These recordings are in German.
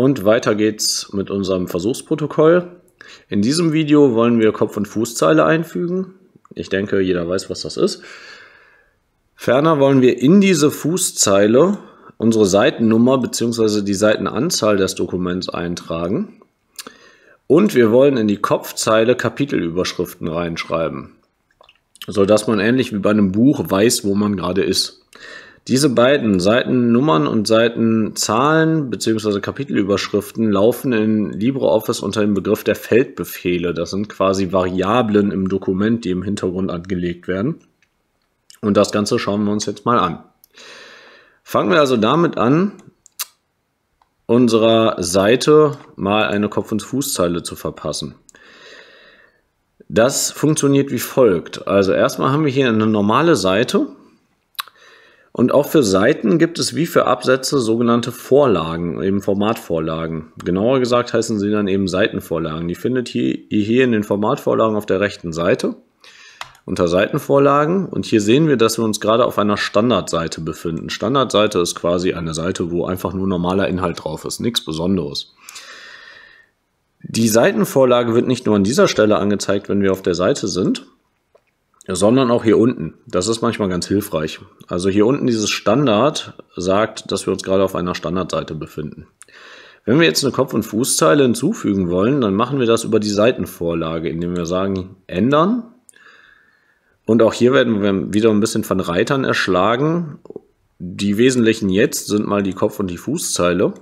Und weiter geht's mit unserem Versuchsprotokoll. In diesem Video wollen wir Kopf- und Fußzeile einfügen. Ich denke, jeder weiß, was das ist. Ferner wollen wir in diese Fußzeile unsere Seitennummer bzw. die Seitenanzahl des Dokuments eintragen. Und wir wollen in die Kopfzeile Kapitelüberschriften reinschreiben, sodass man ähnlich wie bei einem Buch weiß, wo man gerade ist. Diese beiden Seitennummern und Seitenzahlen bzw. Kapitelüberschriften laufen in LibreOffice unter dem Begriff der Feldbefehle. Das sind quasi Variablen im Dokument, die im Hintergrund angelegt werden. Und das Ganze schauen wir uns jetzt mal an. Fangen wir also damit an, unserer Seite mal eine Kopf- und Fußzeile zu verpassen. Das funktioniert wie folgt. Also erstmal haben wir hier eine normale Seite und auch für Seiten gibt es wie für Absätze sogenannte Vorlagen, eben Formatvorlagen. Genauer gesagt heißen sie dann eben Seitenvorlagen. Die findet ihr hier, hier in den Formatvorlagen auf der rechten Seite unter Seitenvorlagen. Und hier sehen wir, dass wir uns gerade auf einer Standardseite befinden. Standardseite ist quasi eine Seite, wo einfach nur normaler Inhalt drauf ist, nichts Besonderes. Die Seitenvorlage wird nicht nur an dieser Stelle angezeigt, wenn wir auf der Seite sind, sondern auch hier unten. Das ist manchmal ganz hilfreich. Also hier unten dieses Standard sagt, dass wir uns gerade auf einer Standardseite befinden. Wenn wir jetzt eine Kopf- und Fußzeile hinzufügen wollen, dann machen wir das über die Seitenvorlage, indem wir sagen ändern. Und auch hier werden wir wieder ein bisschen von Reitern erschlagen. Die wesentlichen jetzt sind mal die Kopf- und die Fußzeile.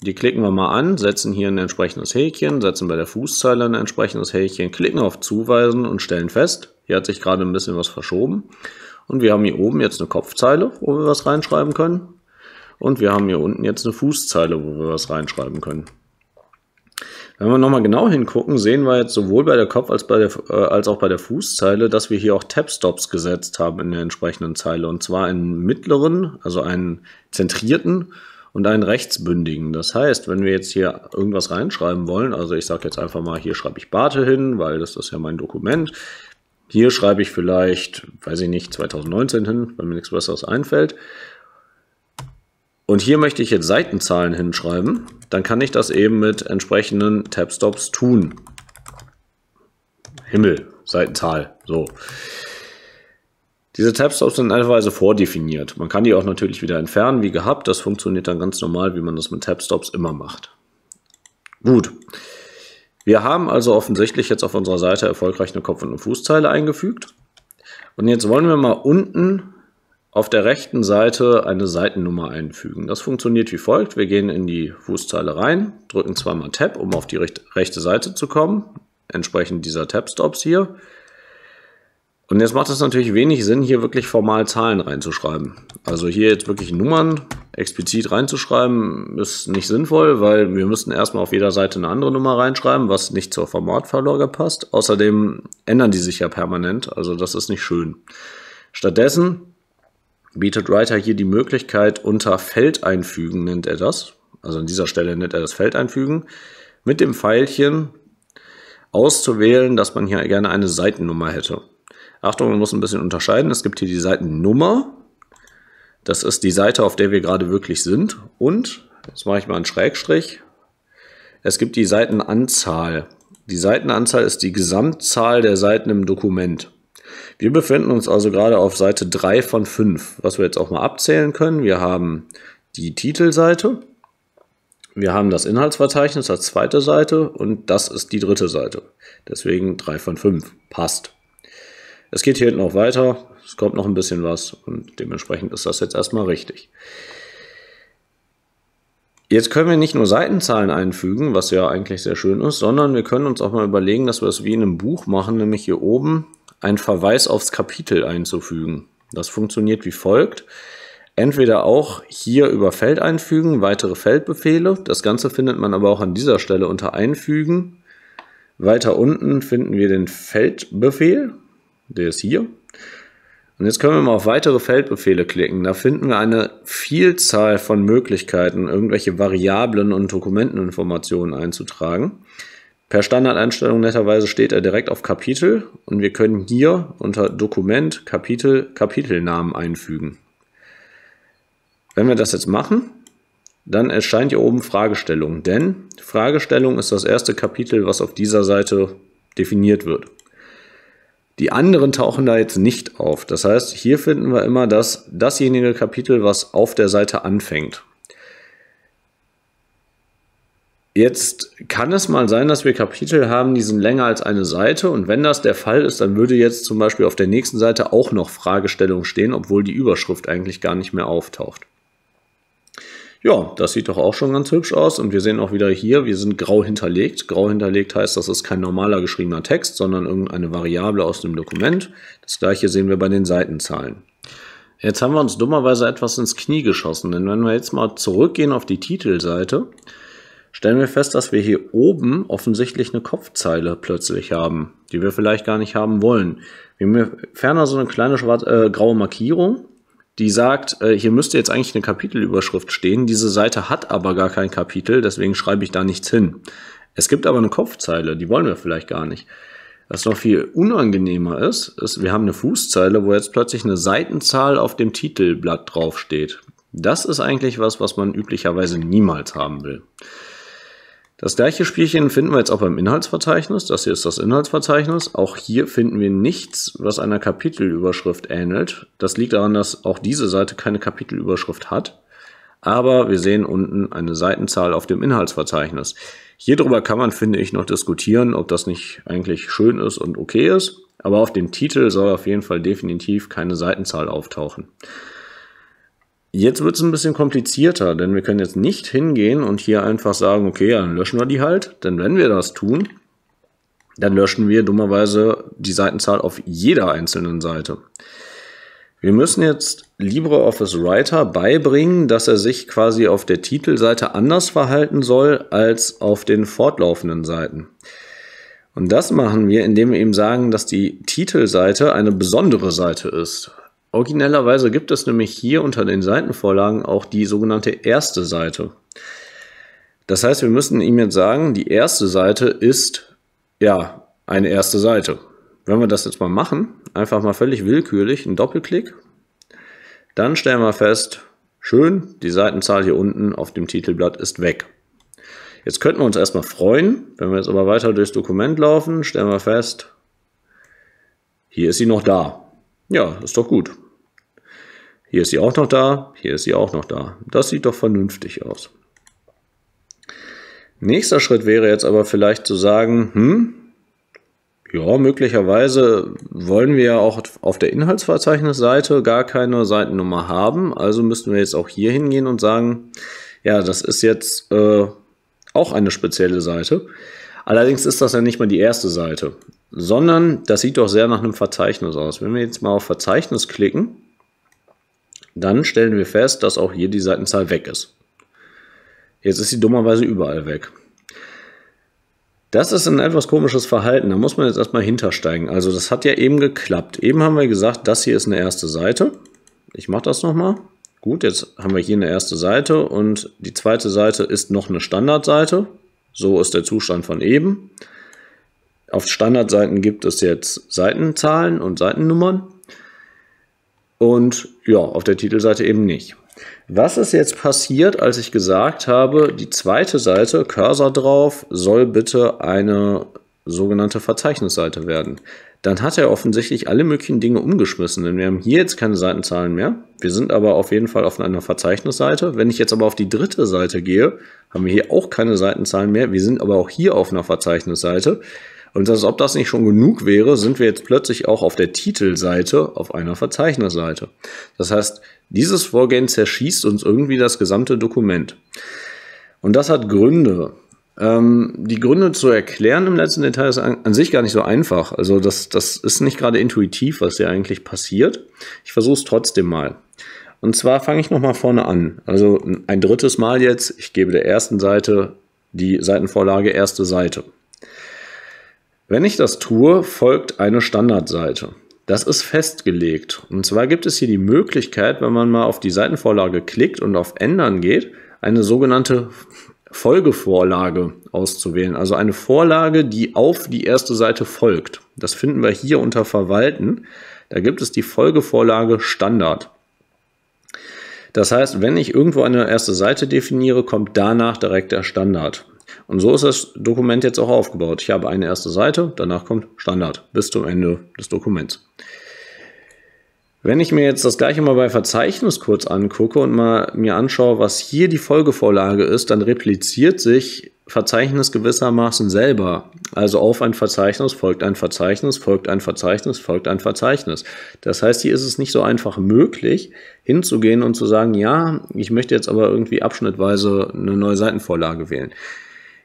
Die klicken wir mal an, setzen hier ein entsprechendes Häkchen, setzen bei der Fußzeile ein entsprechendes Häkchen, klicken auf Zuweisen und stellen fest, hier hat sich gerade ein bisschen was verschoben. Und wir haben hier oben jetzt eine Kopfzeile, wo wir was reinschreiben können. Und wir haben hier unten jetzt eine Fußzeile, wo wir was reinschreiben können. Wenn wir nochmal genau hingucken, sehen wir jetzt sowohl bei der Kopf- als, bei der, äh, als auch bei der Fußzeile, dass wir hier auch Tab-Stops gesetzt haben in der entsprechenden Zeile. Und zwar einen mittleren, also einen zentrierten und einen rechtsbündigen. Das heißt, wenn wir jetzt hier irgendwas reinschreiben wollen, also ich sage jetzt einfach mal, hier schreibe ich Barte hin, weil das ist ja mein Dokument. Hier schreibe ich vielleicht, weiß ich nicht, 2019 hin, weil mir nichts Besseres einfällt. Und hier möchte ich jetzt Seitenzahlen hinschreiben. Dann kann ich das eben mit entsprechenden Tab-Stops tun. Himmel, Seitenzahl, so. Diese Tab-Stops sind teilweise also vordefiniert. Man kann die auch natürlich wieder entfernen, wie gehabt. Das funktioniert dann ganz normal, wie man das mit Tab-Stops immer macht. Gut. Wir haben also offensichtlich jetzt auf unserer Seite erfolgreich eine Kopf- und eine Fußzeile eingefügt. Und jetzt wollen wir mal unten auf der rechten Seite eine Seitennummer einfügen. Das funktioniert wie folgt. Wir gehen in die Fußzeile rein, drücken zweimal Tab, um auf die rechte Seite zu kommen, entsprechend dieser Tab-Stops hier. Und jetzt macht es natürlich wenig Sinn, hier wirklich formal Zahlen reinzuschreiben. Also hier jetzt wirklich Nummern explizit reinzuschreiben, ist nicht sinnvoll, weil wir müssten erstmal auf jeder Seite eine andere Nummer reinschreiben, was nicht zur Formatvorlage passt. Außerdem ändern die sich ja permanent, also das ist nicht schön. Stattdessen bietet Writer hier die Möglichkeit, unter Feld einfügen nennt er das. Also an dieser Stelle nennt er das Feld einfügen. Mit dem Pfeilchen auszuwählen, dass man hier gerne eine Seitennummer hätte. Achtung, man muss ein bisschen unterscheiden. Es gibt hier die Seitennummer. Das ist die Seite, auf der wir gerade wirklich sind. Und, jetzt mache ich mal einen Schrägstrich, es gibt die Seitenanzahl. Die Seitenanzahl ist die Gesamtzahl der Seiten im Dokument. Wir befinden uns also gerade auf Seite 3 von 5, was wir jetzt auch mal abzählen können. Wir haben die Titelseite, wir haben das Inhaltsverzeichnis als zweite Seite und das ist die dritte Seite. Deswegen 3 von 5. Passt. Es geht hier hinten auch weiter, es kommt noch ein bisschen was und dementsprechend ist das jetzt erstmal richtig. Jetzt können wir nicht nur Seitenzahlen einfügen, was ja eigentlich sehr schön ist, sondern wir können uns auch mal überlegen, dass wir es das wie in einem Buch machen, nämlich hier oben einen Verweis aufs Kapitel einzufügen. Das funktioniert wie folgt. Entweder auch hier über Feld einfügen, weitere Feldbefehle. Das Ganze findet man aber auch an dieser Stelle unter Einfügen. Weiter unten finden wir den Feldbefehl. Der ist hier. Und jetzt können wir mal auf weitere Feldbefehle klicken. Da finden wir eine Vielzahl von Möglichkeiten, irgendwelche Variablen und Dokumenteninformationen einzutragen. Per Standardeinstellung netterweise steht er direkt auf Kapitel und wir können hier unter Dokument Kapitel Kapitelnamen einfügen. Wenn wir das jetzt machen, dann erscheint hier oben Fragestellung, denn Fragestellung ist das erste Kapitel, was auf dieser Seite definiert wird. Die anderen tauchen da jetzt nicht auf. Das heißt, hier finden wir immer das, dasjenige Kapitel, was auf der Seite anfängt. Jetzt kann es mal sein, dass wir Kapitel haben, die sind länger als eine Seite. Und wenn das der Fall ist, dann würde jetzt zum Beispiel auf der nächsten Seite auch noch Fragestellung stehen, obwohl die Überschrift eigentlich gar nicht mehr auftaucht. Ja, das sieht doch auch schon ganz hübsch aus und wir sehen auch wieder hier, wir sind grau hinterlegt. Grau hinterlegt heißt, das ist kein normaler geschriebener Text, sondern irgendeine Variable aus dem Dokument. Das gleiche sehen wir bei den Seitenzahlen. Jetzt haben wir uns dummerweise etwas ins Knie geschossen, denn wenn wir jetzt mal zurückgehen auf die Titelseite, stellen wir fest, dass wir hier oben offensichtlich eine Kopfzeile plötzlich haben, die wir vielleicht gar nicht haben wollen. Wir haben hier ferner so eine kleine schwarze, äh, graue Markierung, die sagt, äh, hier müsste jetzt eigentlich eine Kapitelüberschrift stehen, diese Seite hat aber gar kein Kapitel, deswegen schreibe ich da nichts hin. Es gibt aber eine Kopfzeile, die wollen wir vielleicht gar nicht. Was noch viel unangenehmer ist, ist, wir haben eine Fußzeile, wo jetzt plötzlich eine Seitenzahl auf dem Titelblatt draufsteht. Das ist eigentlich was, was man üblicherweise niemals haben will. Das gleiche Spielchen finden wir jetzt auch beim Inhaltsverzeichnis. Das hier ist das Inhaltsverzeichnis. Auch hier finden wir nichts, was einer Kapitelüberschrift ähnelt. Das liegt daran, dass auch diese Seite keine Kapitelüberschrift hat. Aber wir sehen unten eine Seitenzahl auf dem Inhaltsverzeichnis. Hier drüber kann man, finde ich, noch diskutieren, ob das nicht eigentlich schön ist und okay ist. Aber auf dem Titel soll auf jeden Fall definitiv keine Seitenzahl auftauchen. Jetzt wird es ein bisschen komplizierter, denn wir können jetzt nicht hingehen und hier einfach sagen, okay, dann löschen wir die halt. Denn wenn wir das tun, dann löschen wir dummerweise die Seitenzahl auf jeder einzelnen Seite. Wir müssen jetzt LibreOffice Writer beibringen, dass er sich quasi auf der Titelseite anders verhalten soll als auf den fortlaufenden Seiten. Und das machen wir, indem wir ihm sagen, dass die Titelseite eine besondere Seite ist. Originellerweise gibt es nämlich hier unter den Seitenvorlagen auch die sogenannte erste Seite. Das heißt, wir müssen ihm jetzt sagen, die erste Seite ist ja eine erste Seite. Wenn wir das jetzt mal machen, einfach mal völlig willkürlich, einen Doppelklick, dann stellen wir fest, schön, die Seitenzahl hier unten auf dem Titelblatt ist weg. Jetzt könnten wir uns erstmal freuen, wenn wir jetzt aber weiter durchs Dokument laufen, stellen wir fest, hier ist sie noch da. Ja, ist doch gut. Hier ist sie auch noch da, hier ist sie auch noch da. Das sieht doch vernünftig aus. Nächster Schritt wäre jetzt aber vielleicht zu sagen, hm, ja, möglicherweise wollen wir ja auch auf der Inhaltsverzeichnisseite gar keine Seitennummer haben. Also müssten wir jetzt auch hier hingehen und sagen, ja, das ist jetzt äh, auch eine spezielle Seite. Allerdings ist das ja nicht mal die erste Seite sondern das sieht doch sehr nach einem Verzeichnis aus. Wenn wir jetzt mal auf Verzeichnis klicken, dann stellen wir fest, dass auch hier die Seitenzahl weg ist. Jetzt ist sie dummerweise überall weg. Das ist ein etwas komisches Verhalten, da muss man jetzt erstmal hintersteigen. Also das hat ja eben geklappt. Eben haben wir gesagt, das hier ist eine erste Seite. Ich mache das nochmal. Gut, jetzt haben wir hier eine erste Seite und die zweite Seite ist noch eine Standardseite. So ist der Zustand von eben. Auf Standardseiten gibt es jetzt Seitenzahlen und Seitennummern und ja, auf der Titelseite eben nicht. Was ist jetzt passiert, als ich gesagt habe, die zweite Seite, Cursor drauf, soll bitte eine sogenannte Verzeichnisseite werden? Dann hat er offensichtlich alle möglichen Dinge umgeschmissen, denn wir haben hier jetzt keine Seitenzahlen mehr. Wir sind aber auf jeden Fall auf einer Verzeichnisseite. Wenn ich jetzt aber auf die dritte Seite gehe, haben wir hier auch keine Seitenzahlen mehr. Wir sind aber auch hier auf einer Verzeichnisseite. Und als ob das nicht schon genug wäre, sind wir jetzt plötzlich auch auf der Titelseite auf einer Verzeichnisseite. Das heißt, dieses Vorgehen zerschießt uns irgendwie das gesamte Dokument. Und das hat Gründe. Ähm, die Gründe zu erklären im letzten Detail ist an, an sich gar nicht so einfach. Also das, das ist nicht gerade intuitiv, was hier eigentlich passiert. Ich versuche es trotzdem mal. Und zwar fange ich nochmal vorne an. Also ein drittes Mal jetzt. Ich gebe der ersten Seite die Seitenvorlage erste Seite. Wenn ich das tue, folgt eine Standardseite. Das ist festgelegt. Und zwar gibt es hier die Möglichkeit, wenn man mal auf die Seitenvorlage klickt und auf Ändern geht, eine sogenannte Folgevorlage auszuwählen. Also eine Vorlage, die auf die erste Seite folgt. Das finden wir hier unter Verwalten. Da gibt es die Folgevorlage Standard. Das heißt, wenn ich irgendwo eine erste Seite definiere, kommt danach direkt der Standard. Und so ist das Dokument jetzt auch aufgebaut. Ich habe eine erste Seite, danach kommt Standard bis zum Ende des Dokuments. Wenn ich mir jetzt das gleiche mal bei Verzeichnis kurz angucke und mal mir anschaue, was hier die Folgevorlage ist, dann repliziert sich Verzeichnis gewissermaßen selber. Also auf ein Verzeichnis folgt ein Verzeichnis, folgt ein Verzeichnis, folgt ein Verzeichnis. Das heißt, hier ist es nicht so einfach möglich, hinzugehen und zu sagen, ja, ich möchte jetzt aber irgendwie abschnittweise eine neue Seitenvorlage wählen.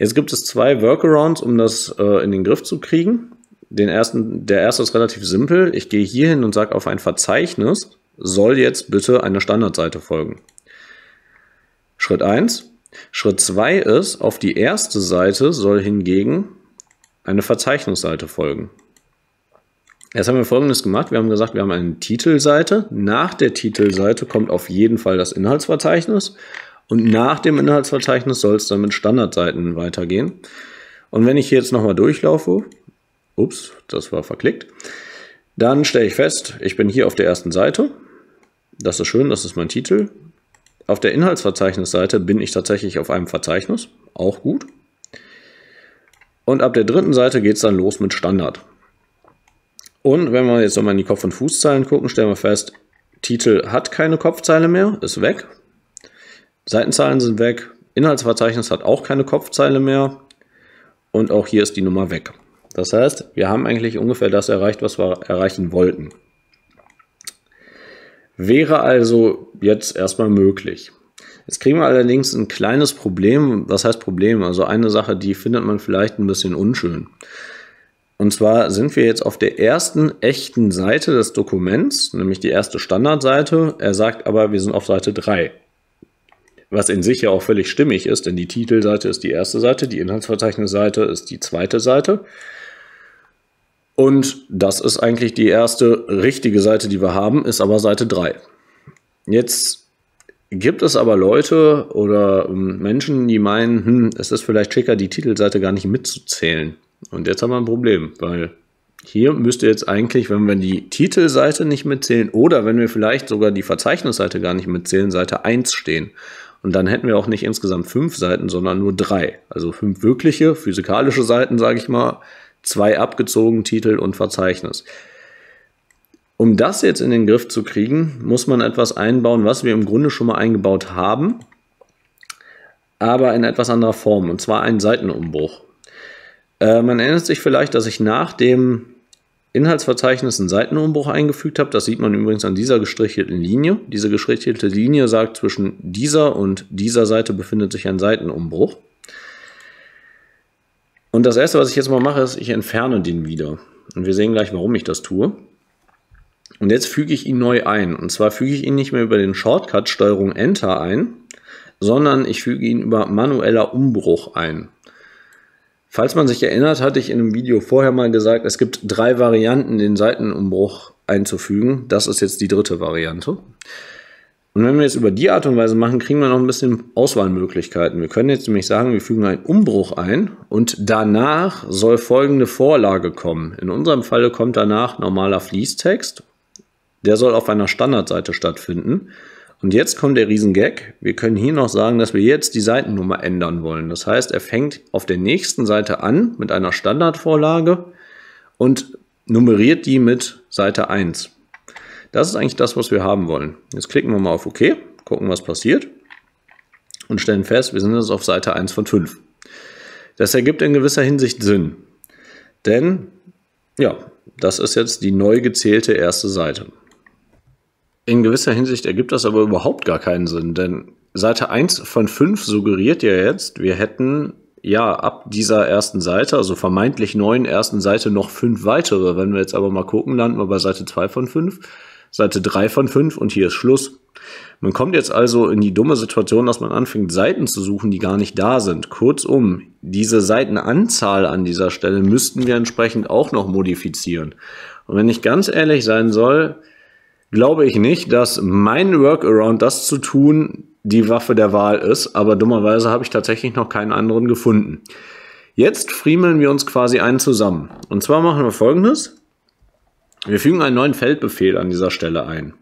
Jetzt gibt es zwei Workarounds, um das äh, in den Griff zu kriegen. Den ersten, der erste ist relativ simpel. Ich gehe hier hin und sage auf ein Verzeichnis soll jetzt bitte eine Standardseite folgen. Schritt 1. Schritt 2 ist, auf die erste Seite soll hingegen eine Verzeichnisseite folgen. Jetzt haben wir folgendes gemacht. Wir haben gesagt, wir haben eine Titelseite. Nach der Titelseite kommt auf jeden Fall das Inhaltsverzeichnis. Und nach dem Inhaltsverzeichnis soll es dann mit Standardseiten weitergehen. Und wenn ich hier jetzt nochmal durchlaufe, ups, das war verklickt, dann stelle ich fest, ich bin hier auf der ersten Seite. Das ist schön, das ist mein Titel. Auf der Inhaltsverzeichnisseite bin ich tatsächlich auf einem Verzeichnis, auch gut. Und ab der dritten Seite geht es dann los mit Standard. Und wenn wir jetzt nochmal in die Kopf- und Fußzeilen gucken, stellen wir fest, Titel hat keine Kopfzeile mehr, ist weg, Seitenzahlen sind weg. Inhaltsverzeichnis hat auch keine Kopfzeile mehr. Und auch hier ist die Nummer weg. Das heißt, wir haben eigentlich ungefähr das erreicht, was wir erreichen wollten. Wäre also jetzt erstmal möglich. Jetzt kriegen wir allerdings ein kleines Problem. Was heißt Problem? Also eine Sache, die findet man vielleicht ein bisschen unschön. Und zwar sind wir jetzt auf der ersten echten Seite des Dokuments, nämlich die erste Standardseite. Er sagt aber, wir sind auf Seite 3 was in sich ja auch völlig stimmig ist, denn die Titelseite ist die erste Seite, die Inhaltsverzeichnisseite ist die zweite Seite. Und das ist eigentlich die erste richtige Seite, die wir haben, ist aber Seite 3. Jetzt gibt es aber Leute oder ähm, Menschen, die meinen, hm, es ist vielleicht schicker, die Titelseite gar nicht mitzuzählen. Und jetzt haben wir ein Problem, weil hier müsste jetzt eigentlich, wenn wir die Titelseite nicht mitzählen oder wenn wir vielleicht sogar die Verzeichnisseite gar nicht mitzählen, Seite 1 stehen. Und dann hätten wir auch nicht insgesamt fünf Seiten, sondern nur drei. Also fünf wirkliche, physikalische Seiten, sage ich mal, zwei abgezogen, Titel und Verzeichnis. Um das jetzt in den Griff zu kriegen, muss man etwas einbauen, was wir im Grunde schon mal eingebaut haben, aber in etwas anderer Form, und zwar einen Seitenumbruch. Äh, man erinnert sich vielleicht, dass ich nach dem Inhaltsverzeichnis einen Seitenumbruch eingefügt habe. Das sieht man übrigens an dieser gestrichelten Linie. Diese gestrichelte Linie sagt, zwischen dieser und dieser Seite befindet sich ein Seitenumbruch. Und das erste, was ich jetzt mal mache, ist, ich entferne den wieder. Und wir sehen gleich, warum ich das tue. Und jetzt füge ich ihn neu ein. Und zwar füge ich ihn nicht mehr über den Shortcut Steuerung Enter ein, sondern ich füge ihn über manueller Umbruch ein. Falls man sich erinnert, hatte ich in einem Video vorher mal gesagt, es gibt drei Varianten, den Seitenumbruch einzufügen. Das ist jetzt die dritte Variante. Und wenn wir jetzt über die Art und Weise machen, kriegen wir noch ein bisschen Auswahlmöglichkeiten. Wir können jetzt nämlich sagen, wir fügen einen Umbruch ein und danach soll folgende Vorlage kommen. In unserem Falle kommt danach normaler Fließtext. Der soll auf einer Standardseite stattfinden. Und jetzt kommt der Riesengag. Wir können hier noch sagen, dass wir jetzt die Seitennummer ändern wollen. Das heißt, er fängt auf der nächsten Seite an mit einer Standardvorlage und nummeriert die mit Seite 1. Das ist eigentlich das, was wir haben wollen. Jetzt klicken wir mal auf OK, gucken, was passiert und stellen fest, wir sind jetzt auf Seite 1 von 5. Das ergibt in gewisser Hinsicht Sinn, denn ja, das ist jetzt die neu gezählte erste Seite in gewisser Hinsicht ergibt das aber überhaupt gar keinen Sinn, denn Seite 1 von 5 suggeriert ja jetzt, wir hätten ja ab dieser ersten Seite, also vermeintlich neuen ersten Seite, noch fünf weitere. Wenn wir jetzt aber mal gucken, landen wir bei Seite 2 von 5, Seite 3 von 5 und hier ist Schluss. Man kommt jetzt also in die dumme Situation, dass man anfängt, Seiten zu suchen, die gar nicht da sind. Kurzum, diese Seitenanzahl an dieser Stelle müssten wir entsprechend auch noch modifizieren. Und wenn ich ganz ehrlich sein soll, glaube ich nicht, dass mein Workaround das zu tun die Waffe der Wahl ist, aber dummerweise habe ich tatsächlich noch keinen anderen gefunden. Jetzt friemeln wir uns quasi einen zusammen. Und zwar machen wir folgendes. Wir fügen einen neuen Feldbefehl an dieser Stelle ein.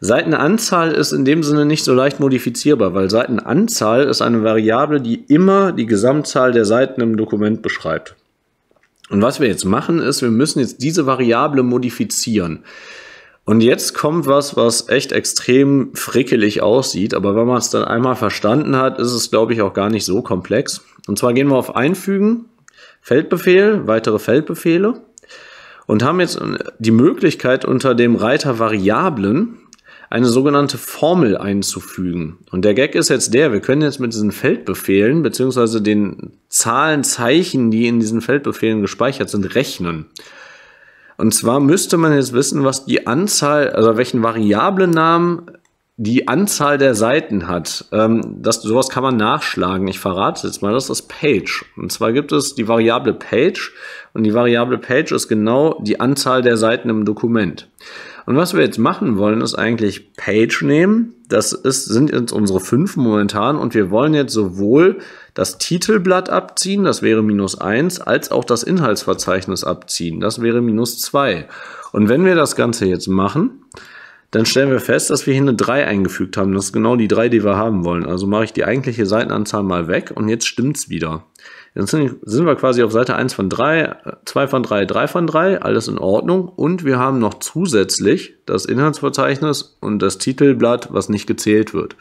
Seitenanzahl ist in dem Sinne nicht so leicht modifizierbar, weil Seitenanzahl ist eine Variable, die immer die Gesamtzahl der Seiten im Dokument beschreibt. Und was wir jetzt machen, ist, wir müssen jetzt diese Variable modifizieren. Und jetzt kommt was, was echt extrem frickelig aussieht, aber wenn man es dann einmal verstanden hat, ist es, glaube ich, auch gar nicht so komplex. Und zwar gehen wir auf Einfügen, Feldbefehl, weitere Feldbefehle und haben jetzt die Möglichkeit, unter dem Reiter Variablen eine sogenannte Formel einzufügen. Und der Gag ist jetzt der, wir können jetzt mit diesen Feldbefehlen beziehungsweise den Zahlen, Zeichen, die in diesen Feldbefehlen gespeichert sind, rechnen. Und zwar müsste man jetzt wissen, was die Anzahl, also welchen Variablennamen die Anzahl der Seiten hat. Ähm, das, sowas kann man nachschlagen. Ich verrate es jetzt mal, das ist Page. Und zwar gibt es die Variable Page und die Variable Page ist genau die Anzahl der Seiten im Dokument. Und was wir jetzt machen wollen, ist eigentlich Page nehmen. Das ist, sind jetzt unsere fünf momentan und wir wollen jetzt sowohl das Titelblatt abziehen, das wäre minus 1, als auch das Inhaltsverzeichnis abziehen, das wäre minus 2. Und wenn wir das Ganze jetzt machen, dann stellen wir fest, dass wir hier eine 3 eingefügt haben. Das ist genau die 3, die wir haben wollen. Also mache ich die eigentliche Seitenanzahl mal weg und jetzt stimmt es wieder. Jetzt sind wir quasi auf Seite 1 von 3, 2 von 3, 3 von 3, alles in Ordnung. Und wir haben noch zusätzlich das Inhaltsverzeichnis und das Titelblatt, was nicht gezählt wird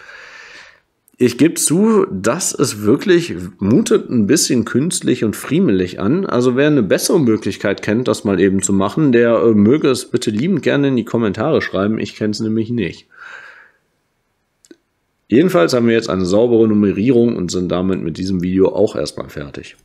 ich gebe zu, das ist wirklich, mutet ein bisschen künstlich und friemelig an. Also wer eine bessere Möglichkeit kennt, das mal eben zu machen, der äh, möge es bitte liebend gerne in die Kommentare schreiben. Ich kenne es nämlich nicht. Jedenfalls haben wir jetzt eine saubere Nummerierung und sind damit mit diesem Video auch erstmal fertig.